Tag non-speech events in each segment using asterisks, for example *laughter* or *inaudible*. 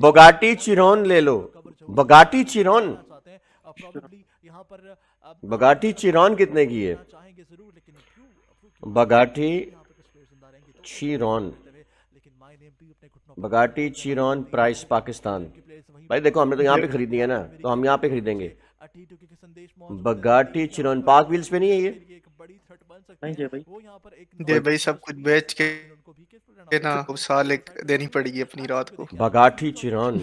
बगाटी चिरौन ले लो बगाटी चिरौन बगाटी चिरौन कितने की है Bugatti Chiron Bugatti Chiron price Pakistan भाई देखो हमने तो यहाँ पे खरीदी है ना तो हम यहाँ पे खरीदेंगे बगाटी चिरौन पाक व्हील्स पे नहीं है ये बन सकते हैं वो यहाँ पर एक दे भाई सब कुछ बेच के के ना साल एक देनी पड़ेगी अपनी रात को बगाठी चिरान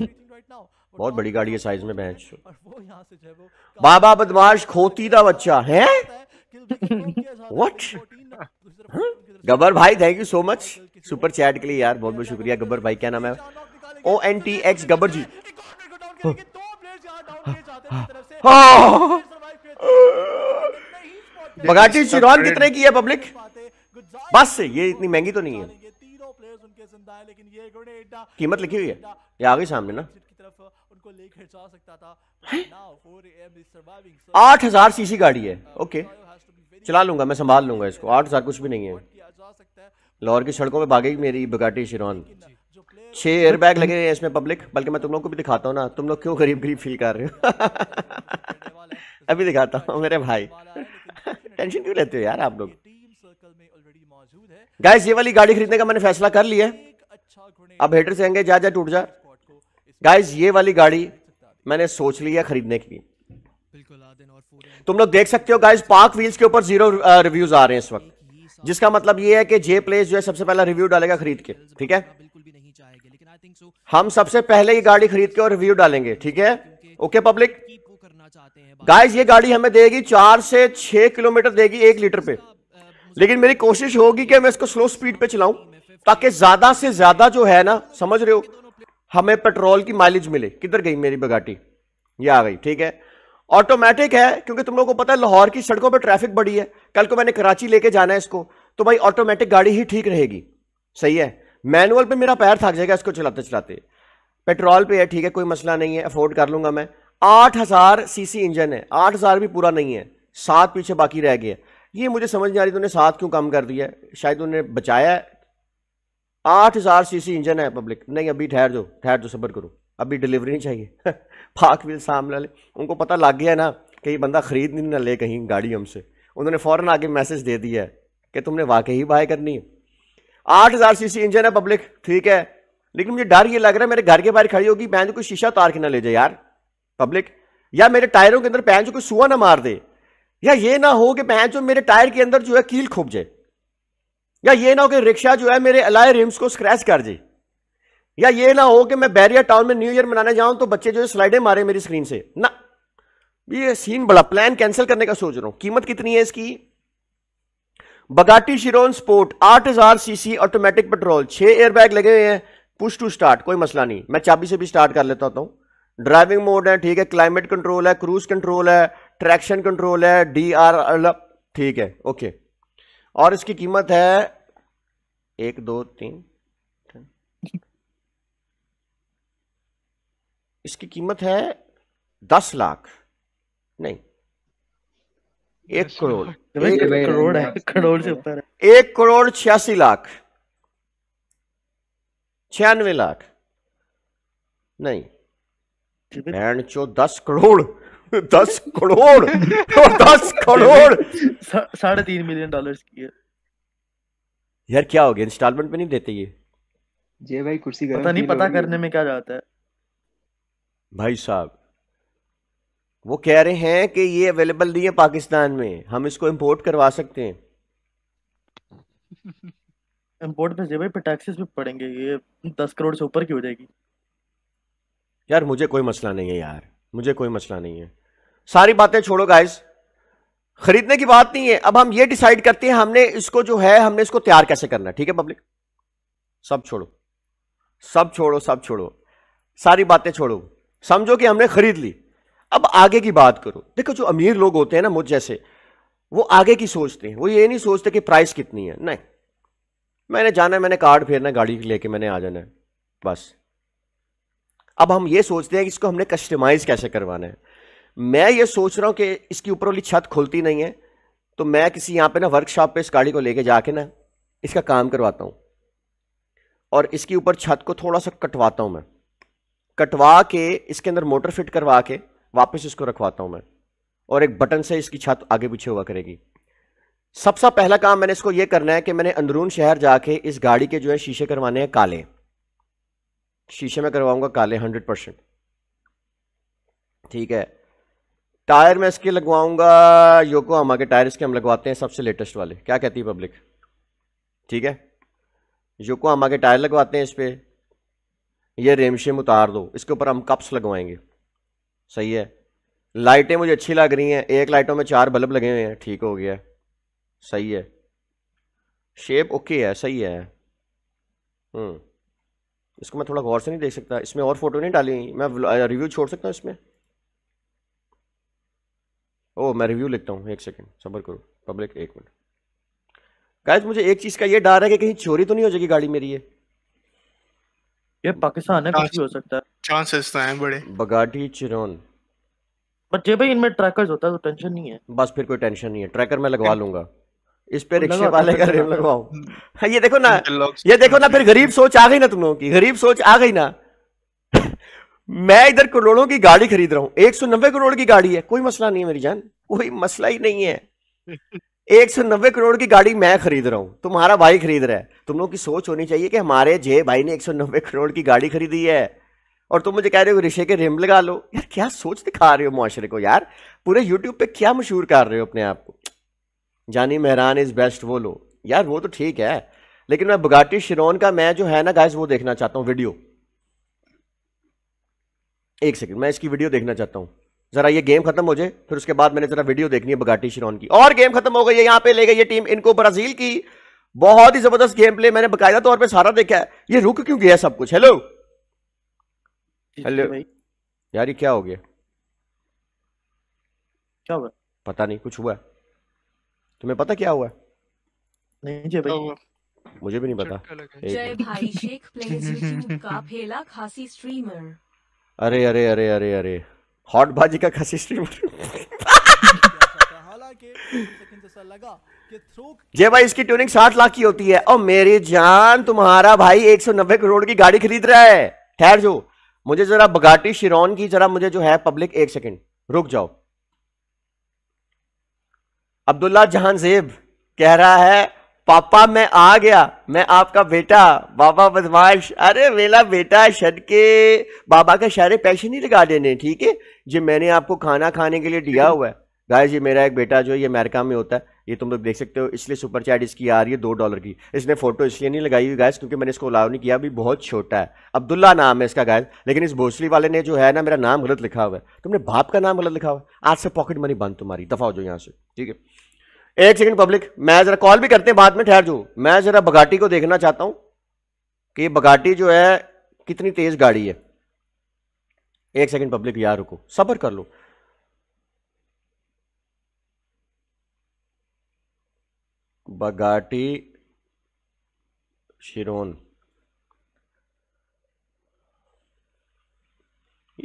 बहुत बड़ी गाड़ी है साइज में बेंच बाबा बदमाश खोती था बच्चा है व्हाट गब्बर भाई thank you so much super chat के लिए यार बहुत बहुत शुक्रिया गबर भाई क्या नाम है O N T X Gabbar ji Bugatti Chiron कितने की है पब्लिक बस ये इतनी महंगी तो नहीं है कीमत लिखी हुई है ये आ गई सामने ना आठ हजार सीसी गाड़ी है ओके uh, चला लूंगा मैं संभाल लूंगा इसको आठ हजार कुछ भी नहीं है लाहौर की सड़कों में भागेगी मेरी बगाटी शिरोन छह बैग लगे हुए हैं इसमें पब्लिक बल्कि मैं तुम लोग को भी दिखाता हूँ ना तुम लोग क्यों गरीब गरीब फील कर रहे हो *laughs* अभी दिखाता हूँ मेरे भाई टेंशन *laughs* क्यों लेते हो यार आप लोग गाइस ये वाली गाड़ी खरीदने का मैंने फैसला कर लिया है अब हेटर से आएंगे जा जा टूट जा गाइस ये वाली गाड़ी मैंने सोच ली है खरीदने की तुम लोग देख सकते हो गाइस पार्क व्हील्स के ऊपर जीरो रिव्यूज uh, आ रहे हैं इस वक्त जिसका मतलब ये है कि जे प्लेस जो है सबसे पहला रिव्यू डालेगा खरीद के ठीक है हम सबसे पहले ये गाड़ी खरीद के और रिव्यू डालेंगे ठीक है ओके पब्लिक गाइस ये गाड़ी हमें देगी चार से छह किलोमीटर देगी एक लीटर पे लेकिन मेरी कोशिश होगी कि मैं इसको स्लो स्पीड पे चलाऊं ताकि ज़्यादा से ज़्यादा जो है ना समझ रहे हो हमें पेट्रोल की माइलेज मिले किधर गई मेरी बगाटी ये आ गई ठीक है ऑटोमेटिक है क्योंकि तुम लोगों को पता है लाहौर की सड़कों पर ट्रैफिक बढ़ी है कल को मैंने कराची लेके जाना है इसको तो भाई ऑटोमेटिक गाड़ी ही ठीक रहेगी सही है मैनुअल पे मेरा पैर थक जाएगा इसको चलाते चलाते पेट्रोल पे है ठीक है कोई मसला नहीं है अफोर्ड कर लूंगा मैं आठ हज़ार सी इंजन है आठ हज़ार भी पूरा नहीं है सात पीछे बाकी रह गए ये मुझे समझ नहीं आ रही तो उन्हें सात क्यों कम कर दिया है शायद उन्हें बचाया है आठ हज़ार सी इंजन है पब्लिक नहीं अभी ठहर दो ठहर दो सब्र करो अभी डिलीवरी नहीं चाहिए फाक *laughs* बिल सामने वाले उनको पता लग गया ना कि बंदा ख़रीद नहीं ना ले कहीं गाड़ी हमसे उन्होंने फ़ौरन आगे मैसेज दे दिया है कि तुमने वाकई ही बाय करनी है आठ हज़ार सी इंजन है पब्लिक ठीक है लेकिन मुझे डर ये लग रहा है मेरे घर के बाहर खड़ी होगी मैं तो कोई शीशा तार के ना ले जाए यार पब्लिक या मेरे टायरों के अंदर पैन जो कोई सुआ ना मार दे या ये ना हो कि पैन जो मेरे टायर के अंदर जो है कील खोप जाए या ये ना हो कि रिक्शा जो है मेरे अलाय रिम्स को स्क्रैच कर जाए या ये ना हो कि मैं बैरिया टाउन में न्यू ईयर मनाने जाऊं तो बच्चे जो है स्लाइडें मारे मेरी स्क्रीन से ना ये सीन बड़ा प्लान कैंसिल करने का सोच रहा हूं कीमत कितनी है इसकी बगाटी शिरोन स्पोर्ट आठ हजार सीसी ऑटोमेटिक पेट्रोल छह एयरबैग लगे हुए हैं पुश टू स्टार्ट कोई मसला नहीं मैं चाबी से भी स्टार्ट कर लेता हूं ड्राइविंग मोड है ठीक है क्लाइमेट कंट्रोल है क्रूज कंट्रोल है ट्रैक्शन कंट्रोल है डी आर ठीक है ओके और इसकी कीमत है एक दो तीन इसकी कीमत है दस लाख नहीं एक करोड़ तो एक करोड़ है करोड़ से ऊपर है एक करोड़ छियासी लाख छियानवे लाख नहीं चो दस करोड़ दस करोड़ दस *laughs* करोड़ साढ़े तीन मिलियन डॉलर की है यार क्या हो गया इंस्टॉलमेंट पे नहीं देते ये जे भाई कुर्सी गरम पता नहीं पता करने में क्या जाता है भाई साहब वो कह रहे हैं कि ये अवेलेबल नहीं है पाकिस्तान में हम इसको इंपोर्ट करवा सकते हैं इंपोर्ट पे जे भाई पे टैक्सेस भी पड़ेंगे ये दस करोड़ से ऊपर की हो जाएगी यार मुझे कोई मसला नहीं है यार मुझे कोई मसला नहीं है सारी बातें छोड़ो गाइस खरीदने की बात नहीं है अब हम ये डिसाइड करते हैं हमने इसको जो है हमने इसको तैयार कैसे करना है ठीक है पब्लिक सब छोड़ो सब छोड़ो सब छोड़ो सारी बातें छोड़ो समझो कि हमने खरीद ली अब आगे की बात करो देखो जो अमीर लोग होते हैं ना मुझ जैसे वो आगे की सोचते हैं वो ये नहीं सोचते कि प्राइस कितनी है नहीं मैंने जाना है मैंने कार्ड फेरना गाड़ी लेके मैंने आ जाना है बस अब हम ये सोचते हैं कि इसको हमने कस्टमाइज़ कैसे करवाना है मैं ये सोच रहा हूँ कि इसकी ऊपर वाली छत खुलती नहीं है तो मैं किसी यहाँ पे ना वर्कशॉप पे इस गाड़ी को लेके जाके ना इसका काम करवाता हूँ और इसकी ऊपर छत को थोड़ा सा कटवाता हूँ मैं कटवा के इसके अंदर मोटर फिट करवा के वापस इसको रखवाता हूँ मैं और एक बटन से इसकी छत आगे पीछे हुआ करेगी सबसे पहला काम मैंने इसको ये करना है कि मैंने अंदरून शहर जाके इस गाड़ी के जो है शीशे करवाने हैं काले शीशे में करवाऊंगा काले हंड्रेड परसेंट ठीक है टायर मैं इसके लगवाऊंगा योकोहामा के टायर इसके हम लगवाते हैं सबसे लेटेस्ट वाले क्या कहती है पब्लिक ठीक है योको योकोहामा के टायर लगवाते हैं इस पर यह रेमशेम उतार दो इसके ऊपर हम कप्स लगवाएंगे सही है लाइटें मुझे अच्छी लग रही हैं एक लाइटों में चार बल्ब लगे हुए हैं ठीक हो गया सही है शेप ओके है सही है हम्म इसको मैं थोड़ा गौर से नहीं देख सकता इसमें और फ़ोटो नहीं डाली मैं रिव्यू छोड़ सकता हूँ इसमें ओ मैं रिव्यू लिखता हूँ एक सेकेंड सबर करो पब्लिक एक मिनट गाइस मुझे एक चीज़ का ये डर है कि कहीं चोरी तो नहीं हो जाएगी गाड़ी मेरी ये ये पाकिस्तान है कुछ भी हो सकता है चांसेस तो हैं बड़े बगाटी चिरोन बट जे भाई इनमें ट्रैकर्स होता है तो टेंशन नहीं है बस फिर कोई टेंशन नहीं है ट्रैकर मैं लगवा लूंगा इस पे रिक्शे वाले का रेम लगवाओ हाँ, ये देखो ना हाँ, ये देखो ना फिर गरीब सोच आ गई ना तुम लोगों की गरीब सोच आ गई ना *laughs* मैं इधर करोड़ों की गाड़ी खरीद रहा हूँ एक सौ नब्बे करोड़ की गाड़ी है कोई मसला नहीं है मेरी जान कोई मसला ही नहीं है *laughs* एक सौ नब्बे करोड़ की गाड़ी मैं खरीद रहा हूँ तुम्हारा भाई खरीद रहा है तुम लोग की सोच होनी चाहिए कि हमारे जे भाई ने एक सौ नब्बे करोड़ की गाड़ी खरीदी है और तुम मुझे कह रहे हो रिशे के रिम लगा लो यार क्या सोच दिखा रहे हो मुआशरे को यार पूरे यूट्यूब पे क्या मशहूर कर रहे हो अपने आप को जानी मेहरान इज़ बेस्ट वो लो यार वो तो ठीक है लेकिन मैं बुगाटी शिरोन का मैं जो है ना गाइस वो देखना चाहता हूँ वीडियो एक सेकंड मैं इसकी वीडियो देखना चाहता हूँ जरा ये गेम खत्म हो जाए फिर उसके बाद मैंने जरा वीडियो देखनी है बगाटी शिरोन की और गेम खत्म हो गई है यहाँ पे ले गई ये टीम इनको ब्राजील की बहुत ही जबरदस्त गेम प्ले मैंने बकायदा तौर पर सारा देखा है ये रुक क्यों गया सब कुछ हेलो हेलो यार ये क्या हो गया क्या हुआ पता नहीं कुछ हुआ है तुम्हें पता क्या हुआ नहीं जय भाई मुझे भी नहीं पता जय भाई शेख *laughs* प्लेस का फेला खासी स्ट्रीमर अरे अरे अरे अरे अरे हॉट बाजी का खासी स्ट्रीमर जय भाई इसकी ट्यूनिंग साठ लाख की होती है और मेरी जान तुम्हारा भाई एक सौ नब्बे करोड़ की गाड़ी खरीद रहा है ठहर जो मुझे जरा बगाटी शिरोन की जरा मुझे जो है पब्लिक एक सेकंड रुक जाओ अब्दुल्ला जहान जेब कह रहा है पापा मैं आ गया मैं आपका बेटा बाबा बदमाश अरे मेरा बेटा शद के बाबा का शायरे पैसे नहीं लगा देने ठीक है जी मैंने आपको खाना खाने के लिए दिया हुआ है गाय जी मेरा एक बेटा जो ये अमेरिका में होता है ये तुम लोग देख सकते हो इसलिए सुपर चैट इसकी आ रही है दो डॉलर की इसने फोटो इसलिए नहीं लगाई हुई गैस क्योंकि मैंने इसको अलाउ नहीं किया अभी बहुत छोटा है अब्दुल्ला नाम है इसका गैस लेकिन इस भोसली वाले ने जो है ना मेरा नाम गलत लिखा हुआ है तुमने बाप का नाम गलत लिखा हुआ है आज से पॉकेट मनी बंद तुम्हारी दफा हो जाओ यहाँ से ठीक है एक सेकंड पब्लिक मैं जरा कॉल भी करते हैं बाद में ठहर जो मैं जरा बगाटी को देखना चाहता हूं कि बगाटी जो है कितनी तेज गाड़ी है एक सेकंड पब्लिक यार रुको सबर कर लो बगाटी शिरोन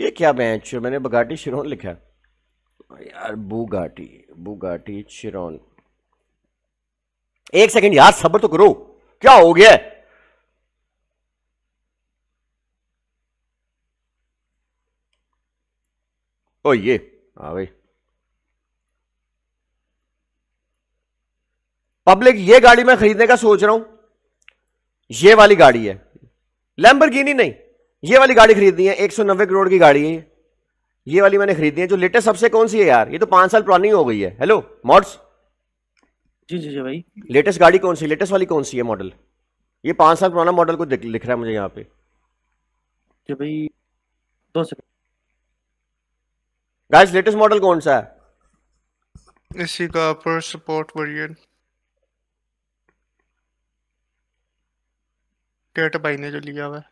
ये क्या बैंक मैंने बगाटी शिरोन लिखा है यार बुगाटी बुगाटी शिरोन एक सेकंड यार सब्र तो करो क्या हो गया ओ ये हाँ भाई पब्लिक ये गाड़ी मैं खरीदने का सोच रहा हूं ये वाली गाड़ी है लैम्बरगिनी नहीं ये वाली गाड़ी खरीदनी है 190 करोड़ की गाड़ी है ये वाली मैंने खरीदी है जो लेटेस्ट सबसे कौन सी है यार ये तो पांच साल पुरानी हो गई है हेलो मॉड्स जी जी जी भाई लेटेस्ट गाड़ी कौन सी लेटेस्ट वाली कौन सी है मॉडल ये पाँच साल पुराना मॉडल को दिख, दिख रहा है मुझे यहाँ पे जी भाई दो सेकंड गाइस लेटेस्ट मॉडल कौन सा है इसी का अपर सपोर्ट वेरिएंट टेट भाई ने जो लिया हुआ है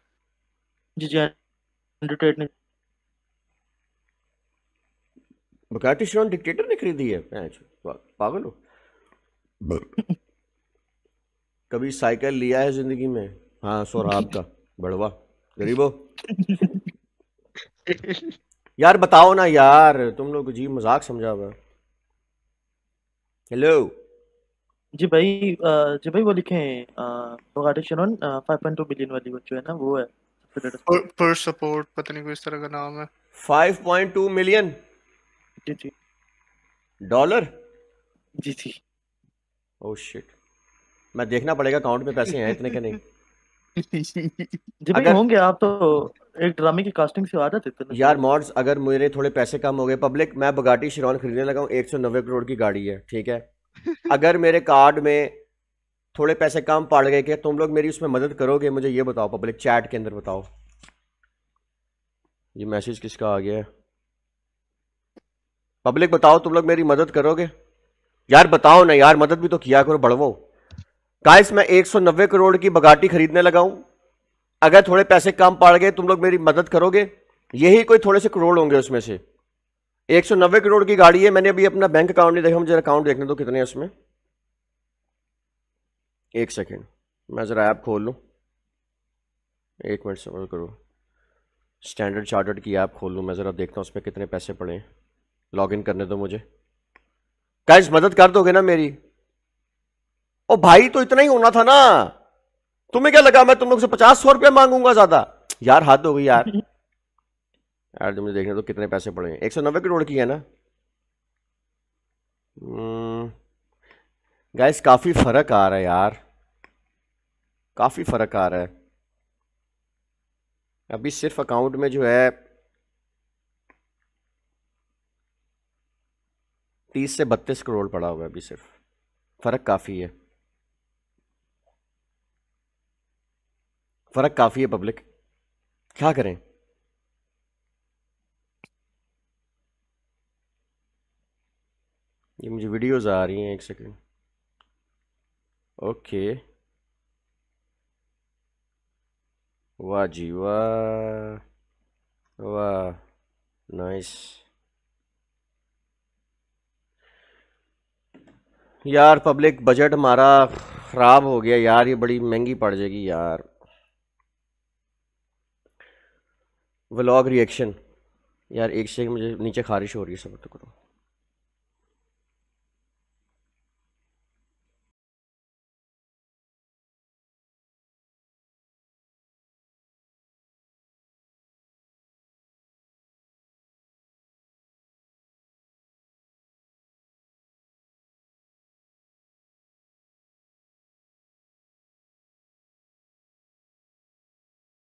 जी जी टेट ने बकाटी शिरॉन डिक्टेटर ने खरीदी है पागल हो *laughs* कभी साइकिल लिया है जिंदगी में हाँ सोराब *laughs* का बड़वा गरीबो *laughs* यार बताओ ना यार तुम लोग जी मजाक समझा हुआ हेलो जी भाई जी भाई वो लिखे हैं फाइव पॉइंट बिलियन वाली वो जो है ना वो है पर, सपोर्ट पता नहीं कोई इस तरह का नाम है 5.2 मिलियन जी जी डॉलर जी जी ओह oh, शिट मैं देखना पड़ेगा अकाउंट में पैसे हैं इतने के नहीं *laughs* जब अगर होंगे आप तो एक ड्रामे की कास्टिंग से आ जाते यार मॉड्स अगर मेरे थोड़े पैसे कम हो गए पब्लिक मैं बगाटी शिरोन खरीदने लगा हूँ एक सौ नब्बे करोड़ की गाड़ी है ठीक है *laughs* अगर मेरे कार्ड में थोड़े पैसे कम पड़ गए क्या तुम लोग मेरी उसमें मदद करोगे मुझे ये बताओ पब्लिक चैट के अंदर बताओ ये मैसेज किसका आ गया है पब्लिक बताओ तुम लोग मेरी मदद करोगे यार बताओ ना यार मदद भी तो किया करो बढ़वो गाइस मैं 190 करोड़ की बगाटी खरीदने लगा हूं अगर थोड़े पैसे कम पड़ गए तुम लोग मेरी मदद करोगे यही कोई थोड़े से करोड़ होंगे उसमें से 190 करोड़ की गाड़ी है मैंने अभी अपना बैंक अकाउंट नहीं देखा मुझे अकाउंट देखने दो कितने उसमें एक सेकेंड मैं ज़रा ऐप खोल लूँ एक मिनट सबर करो स्टैंडर्ड चार्टर्ड की ऐप खोल लूँ मैं ज़रा देखता हूँ उसमें कितने पैसे पड़े हैं इन करने दो मुझे कैश मदद कर दोगे ना मेरी ओ भाई तो इतना ही होना था ना तुम्हें क्या लगा मैं तुम लोग से पचास सौ रुपया मांगूंगा ज्यादा यार हाथ हो गई यार *laughs* यार तुमने देखने तो कितने पैसे पड़े हैं एक सौ नब्बे करोड़ की है ना गैस हम्म। काफ़ी फ़र्क आ रहा है यार काफ़ी फ़र्क आ रहा है अभी सिर्फ अकाउंट में जो है तीस से बत्तीस करोड़ पड़ा हुआ है अभी सिर्फ फ़र्क काफ़ी है फ़र्क काफ़ी है पब्लिक क्या करें ये मुझे वीडियोज़ आ रही हैं एक सेकेंड ओके वाह जी वाह वाह नाइस यार पब्लिक बजट हमारा ख़राब हो गया यार ये बड़ी महंगी पड़ जाएगी यार व्लॉग रिएक्शन यार एक से मुझे नीचे खारिश हो रही है सब तो करो